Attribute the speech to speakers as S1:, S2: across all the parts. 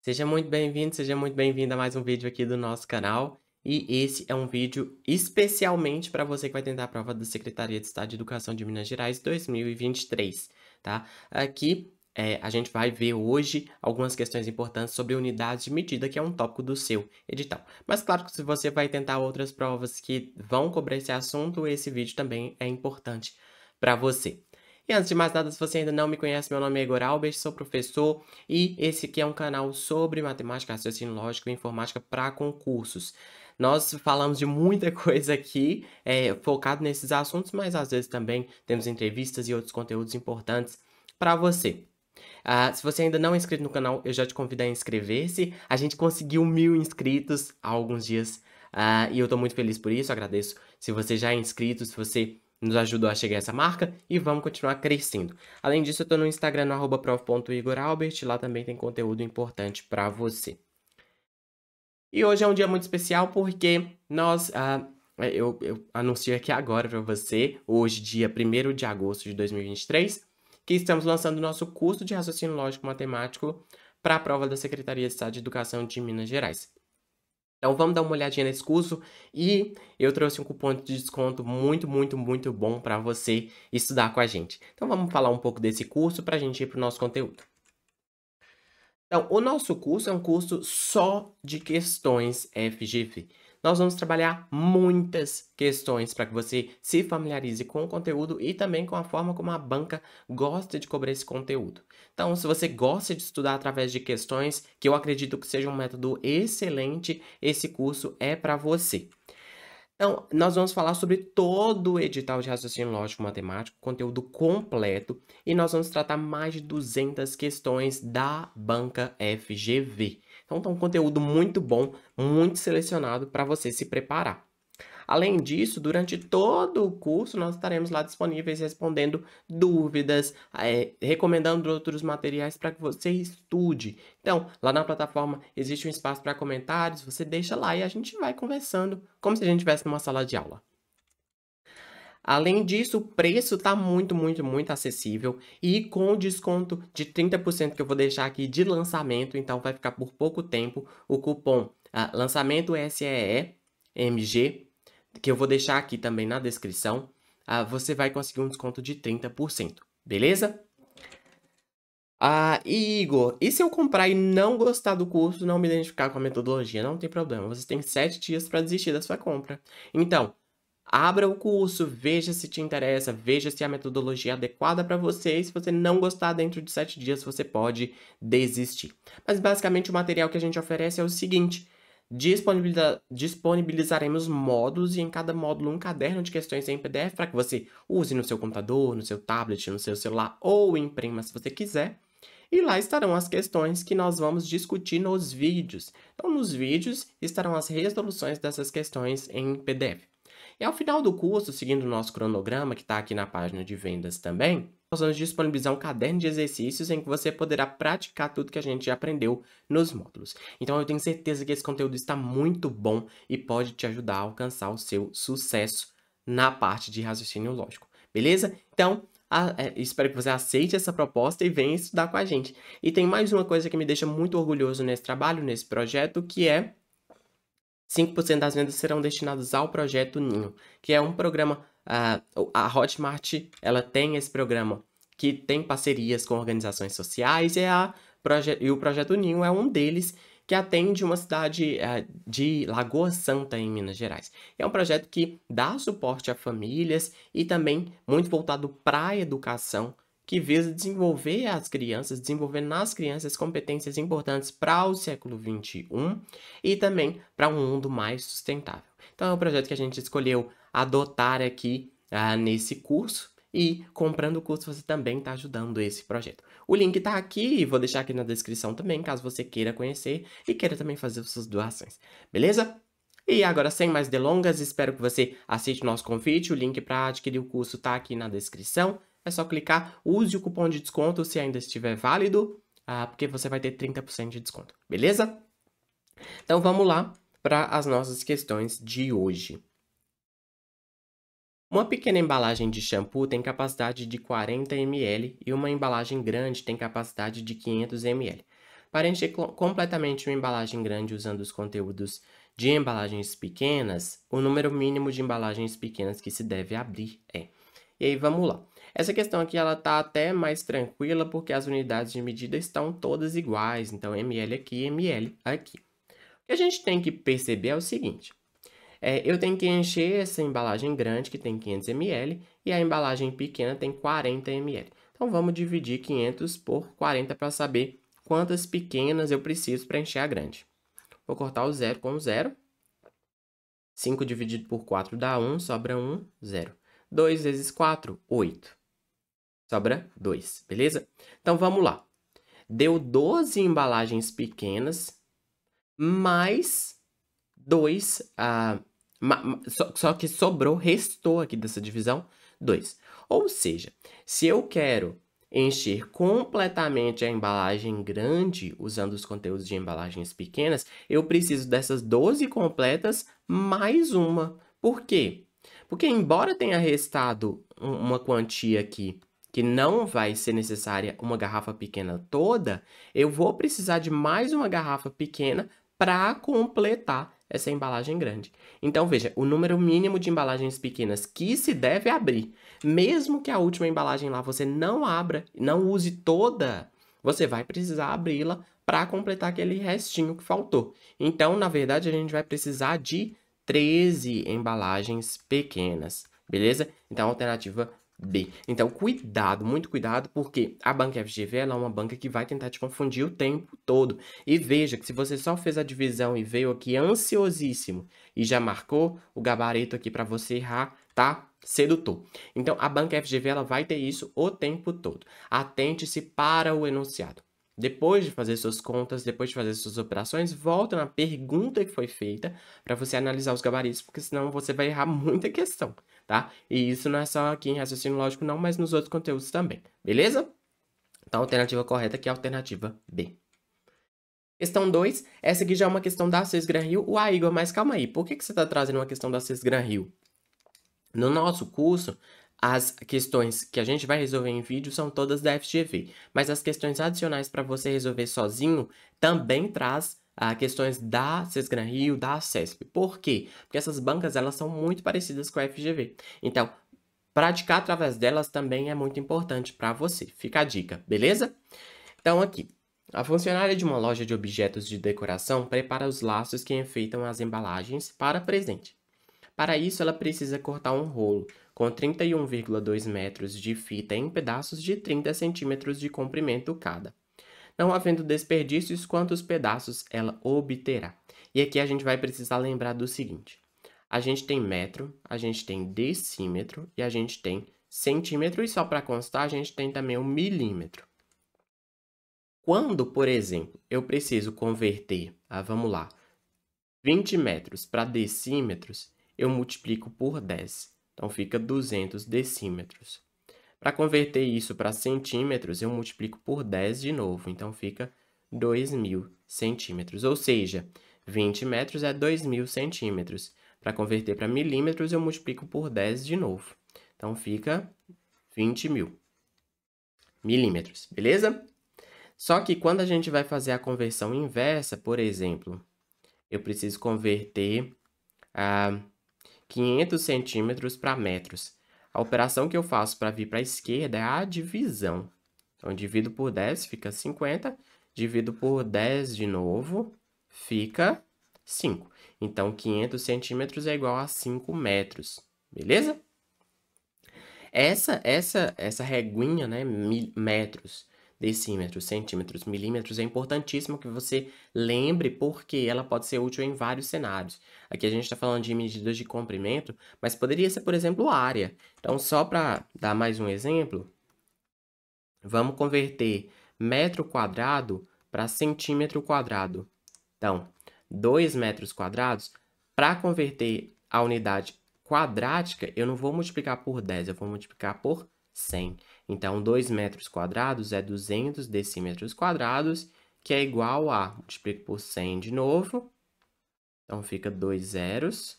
S1: Seja muito bem-vindo, seja muito bem-vinda a mais um vídeo aqui do nosso canal. E esse é um vídeo especialmente para você que vai tentar a prova da Secretaria de Estado de Educação de Minas Gerais 2023, tá? Aqui é, a gente vai ver hoje algumas questões importantes sobre unidades de medida, que é um tópico do seu edital. Mas claro que se você vai tentar outras provas que vão cobrar esse assunto, esse vídeo também é importante para você. E antes de mais nada, se você ainda não me conhece, meu nome é Igor Albert, sou professor e esse aqui é um canal sobre matemática, raciocínio lógico e informática para concursos. Nós falamos de muita coisa aqui, é, focado nesses assuntos, mas às vezes também temos entrevistas e outros conteúdos importantes para você. Uh, se você ainda não é inscrito no canal, eu já te convido a inscrever-se. A gente conseguiu mil inscritos há alguns dias uh, e eu estou muito feliz por isso. Agradeço se você já é inscrito, se você nos ajudou a chegar a essa marca e vamos continuar crescendo. Além disso, eu estou no Instagram no prof.igoralbert, lá também tem conteúdo importante para você. E hoje é um dia muito especial porque nós. Ah, eu, eu anuncio aqui agora para você, hoje, dia 1 de agosto de 2023, que estamos lançando o nosso curso de raciocínio lógico matemático para a prova da Secretaria de Estado de Educação de Minas Gerais. Então vamos dar uma olhadinha nesse curso e eu trouxe um cupom de desconto muito, muito, muito bom para você estudar com a gente. Então vamos falar um pouco desse curso para a gente ir para o nosso conteúdo. Então, o nosso curso é um curso só de questões FGV nós vamos trabalhar muitas questões para que você se familiarize com o conteúdo e também com a forma como a banca gosta de cobrar esse conteúdo. Então, se você gosta de estudar através de questões, que eu acredito que seja um método excelente, esse curso é para você. Então, nós vamos falar sobre todo o edital de raciocínio lógico matemático, conteúdo completo, e nós vamos tratar mais de 200 questões da banca FGV. Então tá um conteúdo muito bom, muito selecionado para você se preparar. Além disso, durante todo o curso, nós estaremos lá disponíveis respondendo dúvidas, é, recomendando outros materiais para que você estude. Então, lá na plataforma existe um espaço para comentários, você deixa lá e a gente vai conversando, como se a gente estivesse numa sala de aula. Além disso, o preço está muito, muito, muito acessível e com desconto de 30% que eu vou deixar aqui de lançamento, então vai ficar por pouco tempo o cupom ah, lançamento SEE MG, que eu vou deixar aqui também na descrição, ah, você vai conseguir um desconto de 30%, beleza? Ah, e Igor, e se eu comprar e não gostar do curso, não me identificar com a metodologia? Não tem problema, você tem 7 dias para desistir da sua compra. Então, Abra o curso, veja se te interessa, veja se é a metodologia é adequada para você. E se você não gostar dentro de sete dias, você pode desistir. Mas basicamente o material que a gente oferece é o seguinte: disponibiliza disponibilizaremos módulos e em cada módulo um caderno de questões em PDF para que você use no seu computador, no seu tablet, no seu celular ou imprima se você quiser. E lá estarão as questões que nós vamos discutir nos vídeos. Então, nos vídeos estarão as resoluções dessas questões em PDF. E ao final do curso, seguindo o nosso cronograma que está aqui na página de vendas também, nós vamos disponibilizar um caderno de exercícios em que você poderá praticar tudo que a gente já aprendeu nos módulos. Então eu tenho certeza que esse conteúdo está muito bom e pode te ajudar a alcançar o seu sucesso na parte de raciocínio lógico. Beleza? Então, a, é, espero que você aceite essa proposta e venha estudar com a gente. E tem mais uma coisa que me deixa muito orgulhoso nesse trabalho, nesse projeto, que é 5% das vendas serão destinadas ao projeto Ninho, que é um programa. Uh, a Hotmart ela tem esse programa que tem parcerias com organizações sociais e, a e o projeto Ninho é um deles que atende uma cidade uh, de Lagoa Santa, em Minas Gerais. É um projeto que dá suporte a famílias e também muito voltado para a educação que visa desenvolver as crianças, desenvolver nas crianças competências importantes para o século XXI e também para um mundo mais sustentável. Então é um projeto que a gente escolheu adotar aqui ah, nesse curso. E comprando o curso você também está ajudando esse projeto. O link está aqui e vou deixar aqui na descrição também, caso você queira conhecer e queira também fazer suas doações. Beleza? E agora, sem mais delongas, espero que você aceite o nosso convite. O link para adquirir o curso está aqui na descrição é só clicar, use o cupom de desconto se ainda estiver válido, ah, porque você vai ter 30% de desconto, beleza? Então vamos lá para as nossas questões de hoje. Uma pequena embalagem de shampoo tem capacidade de 40 ml e uma embalagem grande tem capacidade de 500 ml. Para encher completamente uma embalagem grande usando os conteúdos de embalagens pequenas, o número mínimo de embalagens pequenas que se deve abrir é. E aí vamos lá. Essa questão aqui ela está até mais tranquila porque as unidades de medida estão todas iguais, então ml aqui, ml aqui. O que a gente tem que perceber é o seguinte, é, eu tenho que encher essa embalagem grande que tem 500 ml e a embalagem pequena tem 40 ml. Então vamos dividir 500 por 40 para saber quantas pequenas eu preciso para encher a grande. Vou cortar o zero com o zero. 5 dividido por 4 dá 1, sobra 1, 0. 2 vezes 4, 8. Sobra 2, beleza? Então, vamos lá. Deu 12 embalagens pequenas, mais 2... Ah, só, só que sobrou, restou aqui dessa divisão, 2. Ou seja, se eu quero encher completamente a embalagem grande usando os conteúdos de embalagens pequenas, eu preciso dessas 12 completas mais uma. Por quê? Porque embora tenha restado uma quantia aqui que não vai ser necessária uma garrafa pequena toda, eu vou precisar de mais uma garrafa pequena para completar essa embalagem grande. Então veja, o número mínimo de embalagens pequenas que se deve abrir, mesmo que a última embalagem lá você não abra, não use toda, você vai precisar abri-la para completar aquele restinho que faltou. Então, na verdade, a gente vai precisar de 13 embalagens pequenas, beleza? Então a alternativa B. Então, cuidado, muito cuidado, porque a banca FGV é uma banca que vai tentar te confundir o tempo todo. E veja que se você só fez a divisão e veio aqui ansiosíssimo e já marcou o gabarito aqui para você errar, tá? Sedutor. Então, a banca FGV ela vai ter isso o tempo todo. Atente-se para o enunciado. Depois de fazer suas contas, depois de fazer suas operações, volta na pergunta que foi feita para você analisar os gabaritos, porque senão você vai errar muita questão tá? E isso não é só aqui em raciocínio lógico não, mas nos outros conteúdos também, beleza? Então, a alternativa correta aqui é a alternativa B. Questão 2, essa aqui já é uma questão da CES Gran Rio. Uai, Igor, mas calma aí, por que, que você está trazendo uma questão da CES Gran Rio? No nosso curso, as questões que a gente vai resolver em vídeo são todas da FGV, mas as questões adicionais para você resolver sozinho também traz a questões da Cesgran Rio, da CESP. Por quê? Porque essas bancas elas são muito parecidas com a FGV. Então, praticar através delas também é muito importante para você. Fica a dica, beleza? Então, aqui. A funcionária de uma loja de objetos de decoração prepara os laços que enfeitam as embalagens para presente. Para isso, ela precisa cortar um rolo com 31,2 metros de fita em pedaços de 30 centímetros de comprimento cada não havendo desperdícios, quantos pedaços ela obterá. E aqui a gente vai precisar lembrar do seguinte: a gente tem metro, a gente tem decímetro e a gente tem centímetro, e só para constar, a gente tem também o milímetro. Quando, por exemplo, eu preciso converter, ah, vamos lá, 20 metros para decímetros, eu multiplico por 10. Então fica 200 decímetros. Para converter isso para centímetros, eu multiplico por 10 de novo, então fica 2.000 centímetros, ou seja, 20 metros é 2.000 centímetros. Para converter para milímetros, eu multiplico por 10 de novo, então fica 20.000 milímetros, beleza? Só que quando a gente vai fazer a conversão inversa, por exemplo, eu preciso converter a ah, 500 centímetros para metros. A operação que eu faço para vir para a esquerda é a divisão. Então, divido por 10, fica 50. Divido por 10 de novo, fica 5. Então, 500 centímetros é igual a 5 metros, beleza? Essa, essa, essa reguinha, né, metros, decímetros, centímetros, milímetros, é importantíssimo que você lembre porque ela pode ser útil em vários cenários. Aqui a gente está falando de medidas de comprimento, mas poderia ser, por exemplo, área. Então, só para dar mais um exemplo, vamos converter metro quadrado para centímetro quadrado. Então, 2 metros quadrados, para converter a unidade quadrática, eu não vou multiplicar por 10, eu vou multiplicar por 100. Então, 2 metros quadrados é 200 decímetros quadrados, que é igual a, multiplico por 100 de novo, então fica 2 zeros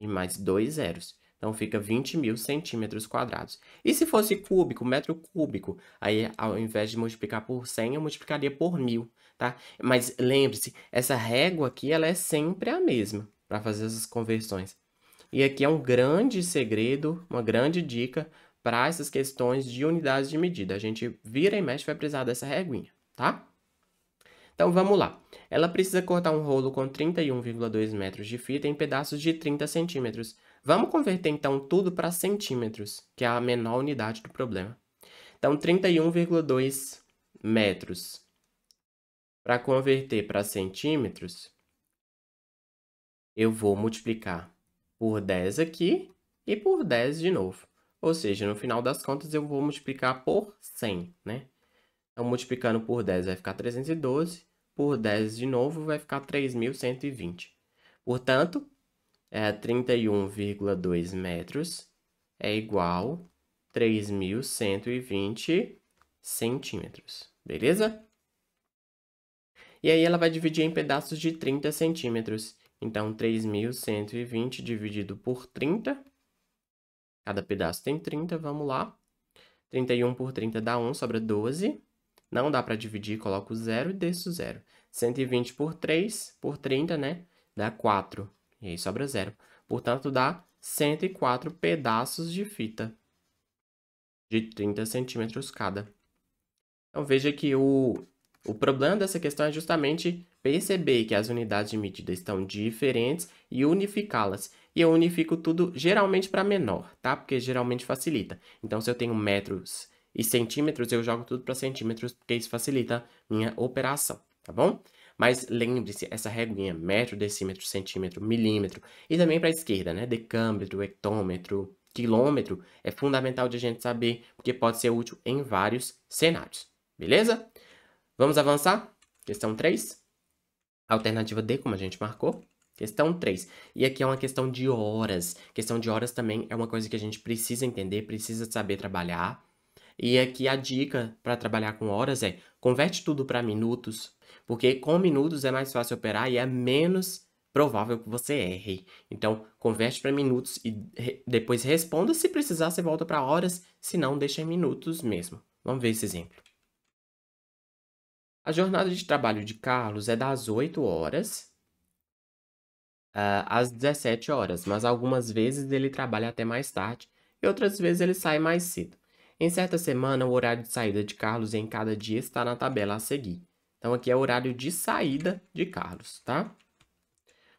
S1: e mais 2 zeros. Então fica 20 mil centímetros quadrados. E se fosse cúbico, metro cúbico, aí ao invés de multiplicar por 100, eu multiplicaria por mil, tá? Mas lembre-se, essa régua aqui, ela é sempre a mesma para fazer essas conversões. E aqui é um grande segredo, uma grande dica para essas questões de unidades de medida. A gente vira e mexe vai precisar dessa reguinha, tá? Então vamos lá. Ela precisa cortar um rolo com 31,2 metros de fita em pedaços de 30 centímetros. Vamos converter então tudo para centímetros, que é a menor unidade do problema. Então 31,2 metros para converter para centímetros, eu vou multiplicar por 10 aqui e por 10 de novo. Ou seja, no final das contas, eu vou multiplicar por 100, né? Então, multiplicando por 10 vai ficar 312, por 10 de novo vai ficar 3.120. Portanto, é 31,2 metros é igual a 3.120 centímetros, beleza? E aí ela vai dividir em pedaços de 30 centímetros. Então, 3.120 dividido por 30 Cada pedaço tem 30, vamos lá. 31 por 30 dá 1, sobra 12. Não dá para dividir, coloco 0 e desço 0. 120 por 3, por 30, né? Dá 4. E aí sobra 0. Portanto, dá 104 pedaços de fita. De 30 centímetros cada. Então, veja que o, o problema dessa questão é justamente perceber que as unidades de medida estão diferentes e unificá-las. E eu unifico tudo geralmente para menor, tá? Porque geralmente facilita. Então, se eu tenho metros e centímetros, eu jogo tudo para centímetros, porque isso facilita minha operação, tá bom? Mas lembre-se, essa regrinha, metro, decímetro, centímetro, milímetro, e também para a esquerda, né? Decâmetro, hectômetro, quilômetro, é fundamental de a gente saber, porque pode ser útil em vários cenários, beleza? Vamos avançar? Questão 3. Alternativa D, como a gente marcou. Questão 3. E aqui é uma questão de horas. Questão de horas também é uma coisa que a gente precisa entender, precisa saber trabalhar. E aqui a dica para trabalhar com horas é converte tudo para minutos, porque com minutos é mais fácil operar e é menos provável que você erre. Então, converte para minutos e re depois responda. Se precisar, você volta para horas, se não, deixa em minutos mesmo. Vamos ver esse exemplo. A jornada de trabalho de Carlos é das 8 horas uh, às 17 horas, mas algumas vezes ele trabalha até mais tarde e outras vezes ele sai mais cedo. Em certa semana, o horário de saída de Carlos em cada dia está na tabela a seguir. Então, aqui é o horário de saída de Carlos, tá?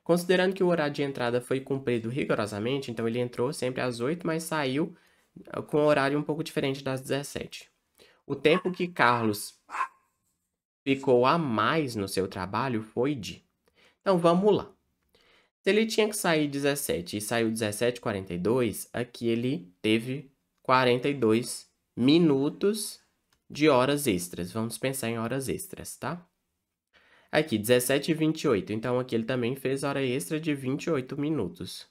S1: Considerando que o horário de entrada foi cumprido rigorosamente, então ele entrou sempre às 8, mas saiu ah, com um horário um pouco diferente das 17. O tempo que Carlos ficou a mais no seu trabalho foi de. Então vamos lá. Se ele tinha que sair 17 e saiu 17,42, aqui ele teve 42 minutos de horas extras. Vamos pensar em horas extras, tá? Aqui, 17 e 28. Então, aqui ele também fez hora extra de 28 minutos.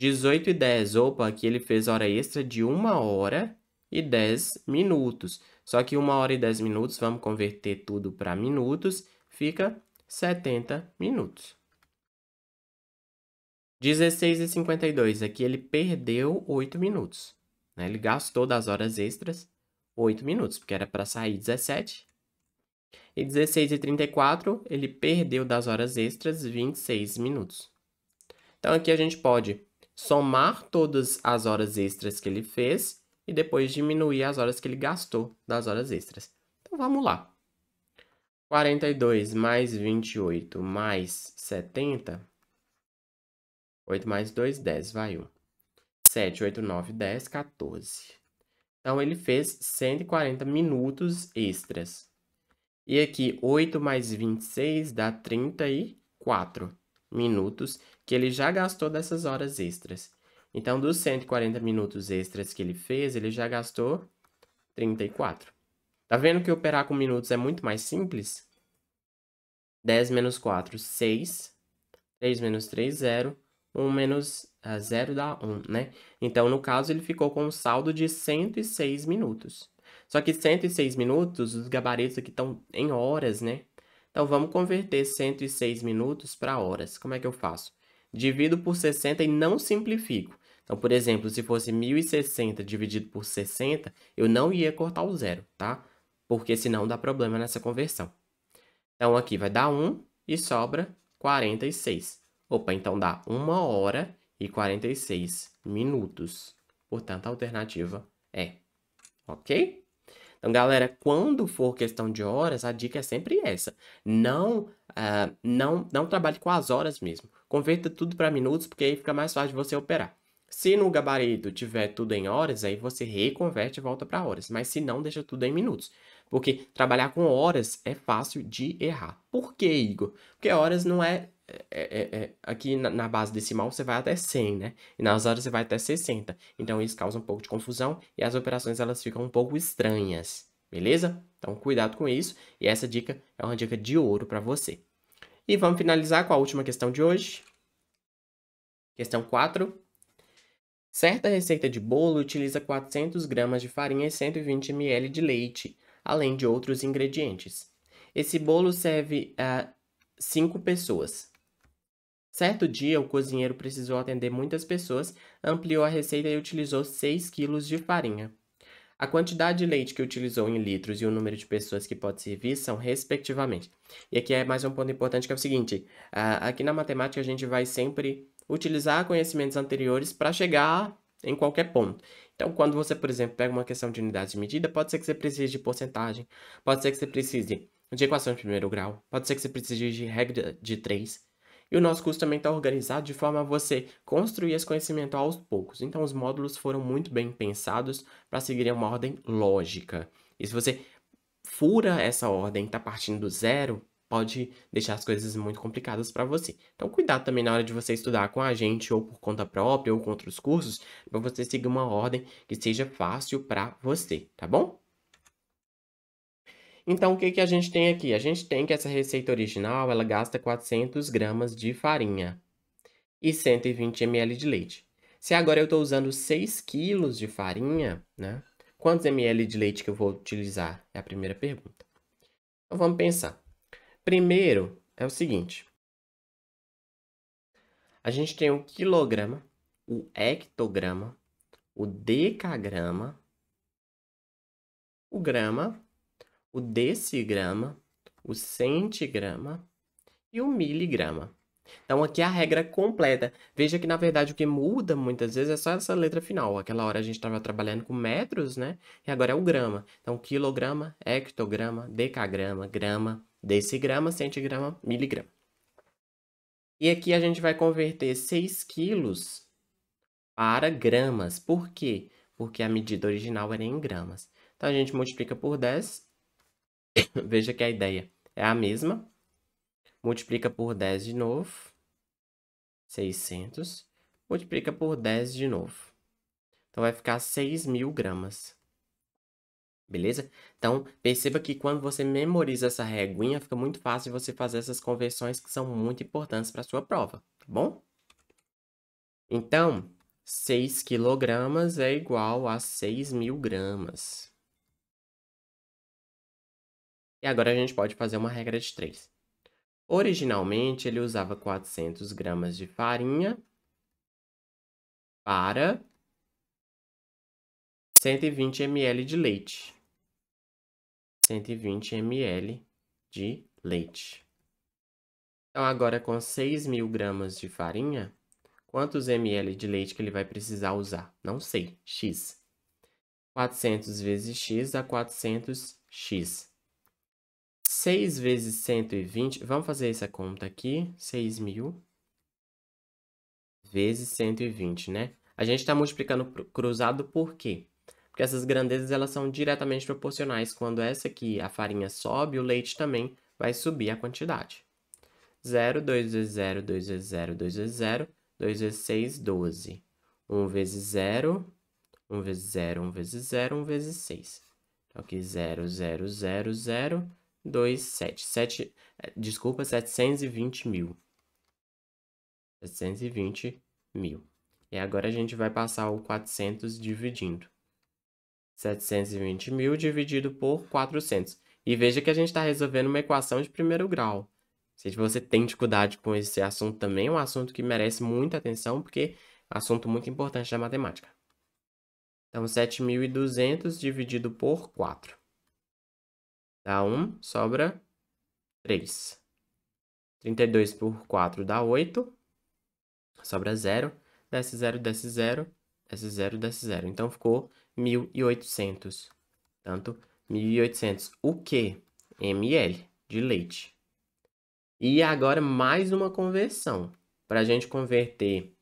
S1: 18 e 10. Opa, aqui ele fez hora extra de 1 hora e 10 minutos. Só que 1 hora e 10 minutos, vamos converter tudo para minutos, fica 70 minutos. 16 e 52, aqui ele perdeu 8 minutos. Né? Ele gastou das horas extras 8 minutos, porque era para sair 17. E 16 e 34, ele perdeu das horas extras 26 minutos. Então, aqui a gente pode somar todas as horas extras que ele fez e depois diminuir as horas que ele gastou das horas extras. Então vamos lá. 42 mais 28 mais 70. 8 mais 2, 10, vai 1. 7, 8, 9, 10, 14. Então, ele fez 140 minutos extras. E aqui, 8 mais 26 dá 34 minutos que ele já gastou dessas horas extras. Então, dos 140 minutos extras que ele fez, ele já gastou 34. Tá vendo que operar com minutos é muito mais simples? 10 menos 4, 6. 3 menos 3, 0. 1 menos 0 ah, dá 1, né? Então, no caso, ele ficou com um saldo de 106 minutos. Só que 106 minutos, os gabaritos aqui estão em horas, né? Então, vamos converter 106 minutos para horas. Como é que eu faço? Divido por 60 e não simplifico. Então, por exemplo, se fosse 1060 dividido por 60, eu não ia cortar o zero, tá? Porque senão dá problema nessa conversão. Então, aqui vai dar 1 e sobra 46. Opa, então dá 1 hora e 46 minutos. Portanto, a alternativa é, ok? Então, galera, quando for questão de horas, a dica é sempre essa. Não, uh, não, não trabalhe com as horas mesmo. Converta tudo para minutos, porque aí fica mais fácil de você operar. Se no gabarito tiver tudo em horas, aí você reconverte e volta para horas. Mas se não, deixa tudo em minutos. Porque trabalhar com horas é fácil de errar. Por que, Igor? Porque horas não é. é, é, é aqui na, na, base decimal você vai até 100, né? E nas horas você vai até 60. Então isso causa um pouco de confusão e as operações elas ficam um pouco estranhas. Beleza? Então cuidado com isso. E essa dica é uma dica de ouro para você. E vamos finalizar com a última questão de hoje. Questão 4. Certa receita de bolo utiliza 400 gramas de farinha e 120 ml de leite, além de outros ingredientes. Esse bolo serve a 5 pessoas. Certo dia, o cozinheiro precisou atender muitas pessoas, ampliou a receita e utilizou 6 quilos de farinha. A quantidade de leite que utilizou em litros e o número de pessoas que pode servir são respectivamente. E aqui é mais um ponto importante que é o seguinte: ah, aqui na matemática a gente vai sempre utilizar conhecimentos anteriores para chegar em qualquer ponto. Então, quando você, por exemplo, pega uma questão de unidades de medida, pode ser que você precise de porcentagem, pode ser que você precise de equação de primeiro grau, pode ser que você precise de regra de três. E o nosso curso também está organizado de forma a você construir esse conhecimento aos poucos. Então, os módulos foram muito bem pensados para seguirem uma ordem lógica. E se você fura essa ordem, está partindo do zero, pode deixar as coisas muito complicadas para você. Então, cuidado também na hora de você estudar com a gente, ou por conta própria, ou com outros cursos, para você seguir uma ordem que seja fácil para você, tá bom? Então, o que, que a gente tem aqui? A gente tem que essa receita original, ela gasta 400 gramas de farinha e 120 ml de leite. Se agora eu estou usando 6 quilos de farinha, né? Quantos ml de leite que eu vou utilizar? É a primeira pergunta. Então, vamos pensar. Primeiro é o seguinte: a gente tem o quilograma, o hectograma, o decagrama, o grama, o decigrama, o centigrama e o miligrama. Então, aqui é a regra completa. Veja que, na verdade, o que muda muitas vezes é só essa letra final. Aquela hora a gente estava trabalhando com metros, né? E agora é o grama. Então, quilograma, hectograma, decagrama, grama, decigrama, centigrama, miligrama. E aqui a gente vai converter 6 quilos para gramas. Por quê? Porque a medida original era em gramas. Então, a gente multiplica por 10. Veja que a ideia é a mesma. Multiplica por 10 de novo. 600. Multiplica por 10 de novo. Então, vai ficar 6 mil gramas. Beleza? Então, perceba que quando você memoriza essa reguinha, fica muito fácil você fazer essas conversões que são muito importantes para sua prova, tá bom? Então, 6 quilogramas é igual a 6 mil gramas. E agora a gente pode fazer uma regra de 3. Originalmente, ele usava 400 gramas de farinha para 120 ml de leite. 120 ml de leite. Então, agora com 6 mil gramas de farinha, quantos ml de leite que ele vai precisar usar? Não sei, x. 400 vezes x dá 400x. 6 vezes 120, vamos fazer essa conta aqui, 6 mil vezes 120, né? A gente está multiplicando cruzado por quê? porque essas grandezas elas são diretamente proporcionais. Quando essa aqui, a farinha sobe, o leite também vai subir a quantidade. 0, 2 vezes 0, 2 vezes 0, 2 vezes 0, 2 vezes 6, 12. 1 vezes 0, 1 vezes 0, 1 vezes 0, 1 vezes 6. Então, aqui 0, 0, 0, 0, 2, 7. 7 desculpa, 720 mil. 720 mil. E agora a gente vai passar o 400 dividindo. 720 mil dividido por 400. E veja que a gente está resolvendo uma equação de primeiro grau. Se você tem dificuldade com esse assunto também, é um assunto que merece muita atenção, porque é um assunto muito importante da matemática. Então, 7.200 dividido por 4. Dá 1, sobra 3. 32 por 4 dá 8, sobra 0. Desce 0, desce 0, desce 0, desce 0. Então, ficou 1.800. Portanto, 1.800 o que? ml de leite. E agora mais uma conversão. Para a gente converter,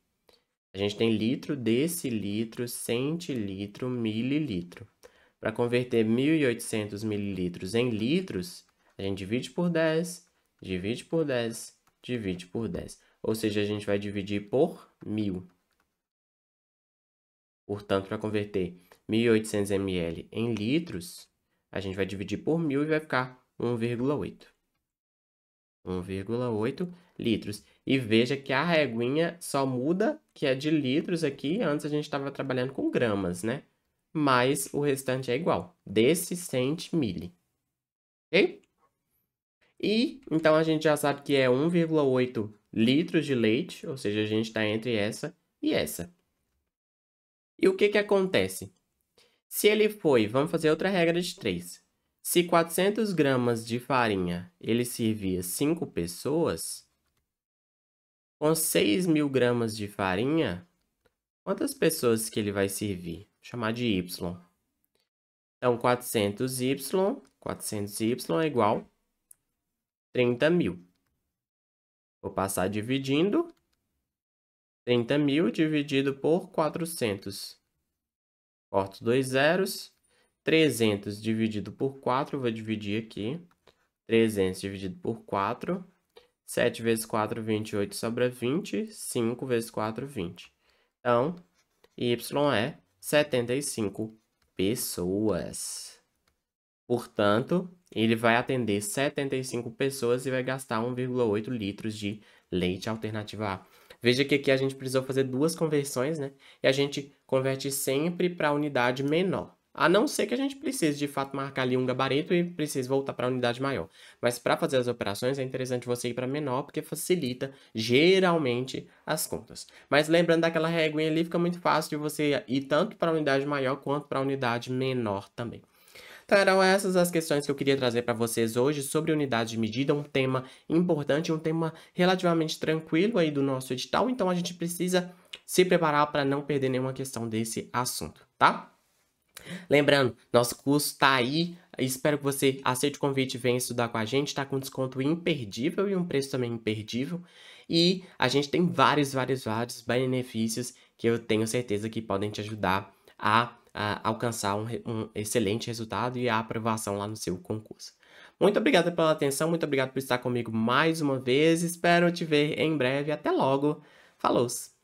S1: a gente tem litro, decilitro, centilitro, mililitro. Para converter 1.800 mililitros em litros, a gente divide por 10, divide por 10, divide por 10. Ou seja, a gente vai dividir por 1.000. Portanto, para converter 1.800 ml em litros, a gente vai dividir por 1.000 e vai ficar 1,8. 1,8 litros. E veja que a reguinha só muda, que é de litros aqui, antes a gente estava trabalhando com gramas, né? Mas o restante é igual, desse centimile, ok? E, então, a gente já sabe que é 1,8 litros de leite, ou seja, a gente está entre essa e essa. E o que, que acontece? Se ele foi, vamos fazer outra regra de 3. Se 400 gramas de farinha ele servia 5 pessoas, com 6 mil gramas de farinha, quantas pessoas que ele vai servir? Vou chamar de Y. Então, 400Y, 400Y é igual 30 mil. Vou passar dividindo. 30 mil dividido por 400 corto dois zeros. 300 dividido por 4, vou dividir aqui. 300 dividido por 4. 7 vezes 4, 28, sobra 20. 5 vezes 4, 20. Então, Y é 75 pessoas. Portanto, ele vai atender 75 pessoas e vai gastar 1,8 litros de leite alternativa A. Veja que aqui a gente precisou fazer duas conversões, né? E a gente converte sempre para a unidade menor. A não ser que a gente precise de fato marcar ali um gabarito e precise voltar para a unidade maior. Mas para fazer as operações é interessante você ir para menor, porque facilita geralmente as contas. Mas lembrando daquela regra ali, fica muito fácil de você ir tanto para a unidade maior quanto para a unidade menor também. Então eram essas as questões que eu queria trazer para vocês hoje sobre unidade de medida, um tema importante, um tema relativamente tranquilo aí do nosso edital, então a gente precisa se preparar para não perder nenhuma questão desse assunto, tá? Lembrando, nosso curso está aí. Espero que você aceite o convite e venha estudar com a gente. Está com desconto imperdível e um preço também imperdível. E a gente tem vários, vários, vários benefícios que eu tenho certeza que podem te ajudar a alcançar um, um excelente resultado e a aprovação lá no seu concurso. Muito obrigado pela atenção, muito obrigado por estar comigo mais uma vez. Espero te ver em breve. Até logo. Falou!